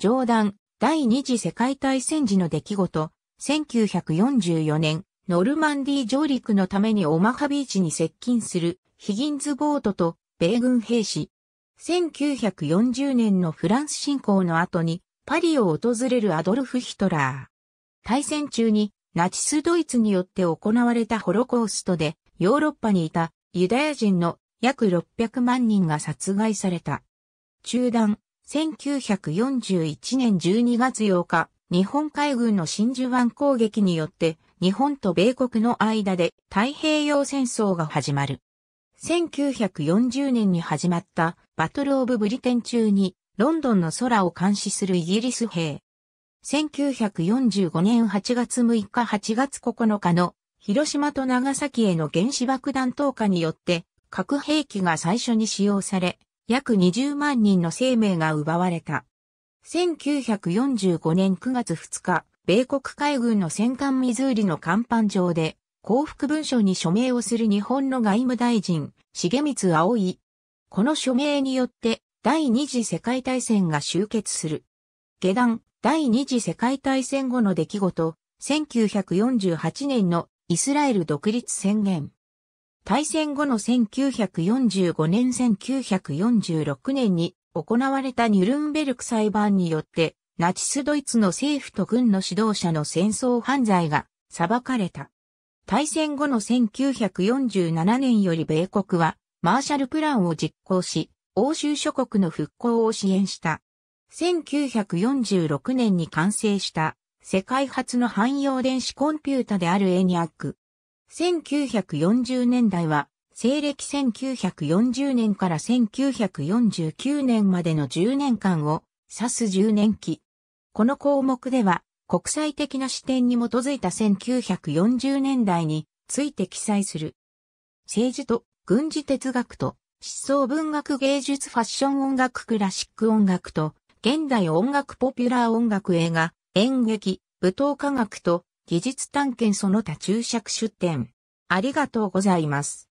上段、第二次世界大戦時の出来事、1944年、ノルマンディ上陸のためにオマハビーチに接近するヒギンズボートと米軍兵士。1940年のフランス侵攻の後にパリを訪れるアドルフ・ヒトラー。大戦中にナチスドイツによって行われたホロコーストでヨーロッパにいたユダヤ人の約600万人が殺害された。中断、1941年12月8日、日本海軍の真珠湾攻撃によって、日本と米国の間で太平洋戦争が始まる。1940年に始まったバトルオブブリテン中にロンドンの空を監視するイギリス兵。1945年8月6日8月9日の広島と長崎への原子爆弾投下によって核兵器が最初に使用され、約20万人の生命が奪われた。1945年9月2日、米国海軍の戦艦ミズーリの甲板上で、降伏文書に署名をする日本の外務大臣、重光葵。この署名によって、第二次世界大戦が終結する。下段、第二次世界大戦後の出来事、1948年のイスラエル独立宣言。大戦後の1945年1946年に行われたニュルンベルク裁判によって、ナチスドイツの政府と軍の指導者の戦争犯罪が裁かれた。大戦後の1947年より米国はマーシャルプランを実行し、欧州諸国の復興を支援した。1946年に完成した世界初の汎用電子コンピュータであるエニアック1940年代は、西暦1940年から1949年までの10年間を指す10年期。この項目では、国際的な視点に基づいた1940年代について記載する。政治と軍事哲学と思想文学芸術ファッション音楽クラシック音楽と現代音楽ポピュラー音楽映画、演劇、舞踏科学と技術探検その他注釈出展。ありがとうございます。